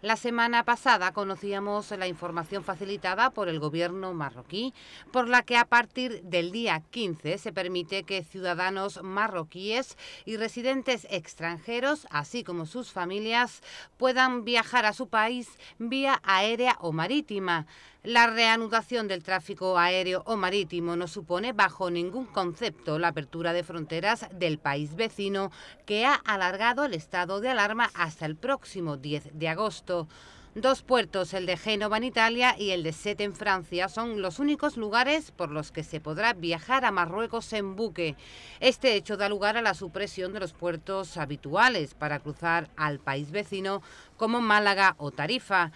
La semana pasada conocíamos la información facilitada por el gobierno marroquí, por la que a partir del día 15 se permite que ciudadanos marroquíes y residentes extranjeros, así como sus familias, puedan viajar a su país vía aérea o marítima. La reanudación del tráfico aéreo o marítimo no supone bajo ningún concepto la apertura de fronteras del país vecino, que ha alargado el estado de alarma hasta el próximo 10 de agosto. Dos puertos, el de Génova en Italia y el de Sète en Francia, son los únicos lugares por los que se podrá viajar a Marruecos en buque. Este hecho da lugar a la supresión de los puertos habituales para cruzar al país vecino, como Málaga o Tarifa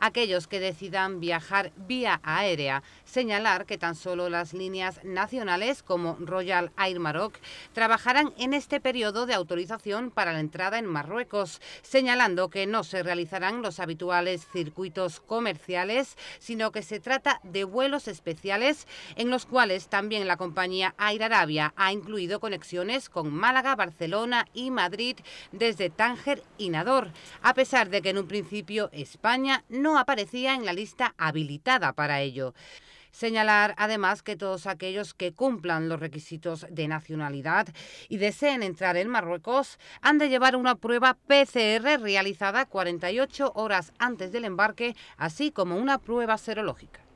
aquellos que decidan viajar vía aérea. Señalar que tan solo las líneas nacionales como Royal Air Maroc trabajarán en este periodo de autorización para la entrada en Marruecos, señalando que no se realizarán los habituales circuitos comerciales, sino que se trata de vuelos especiales en los cuales también la compañía Air Arabia ha incluido conexiones con Málaga, Barcelona y Madrid desde Tánger y Nador, a pesar de que en un principio España no aparecía en la lista habilitada para ello. Señalar además que todos aquellos que cumplan los requisitos de nacionalidad y deseen entrar en Marruecos han de llevar una prueba PCR realizada 48 horas antes del embarque, así como una prueba serológica.